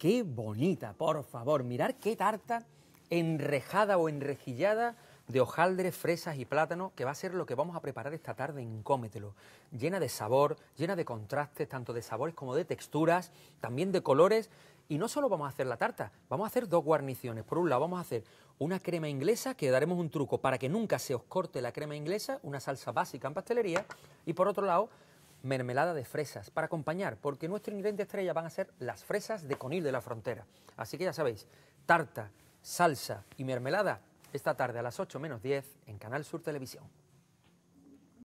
Qué bonita, por favor, mirar qué tarta enrejada o enrejillada de hojaldres, fresas y plátano, que va a ser lo que vamos a preparar esta tarde en Cómetelo. Llena de sabor, llena de contrastes, tanto de sabores como de texturas, también de colores. Y no solo vamos a hacer la tarta, vamos a hacer dos guarniciones. Por un lado, vamos a hacer una crema inglesa, que daremos un truco para que nunca se os corte la crema inglesa, una salsa básica en pastelería. Y por otro lado, mermelada de fresas para acompañar, porque nuestro ingrediente estrella van a ser las fresas de Conil de la Frontera. Así que ya sabéis, tarta, salsa y mermelada esta tarde a las 8 menos 10 en Canal Sur Televisión.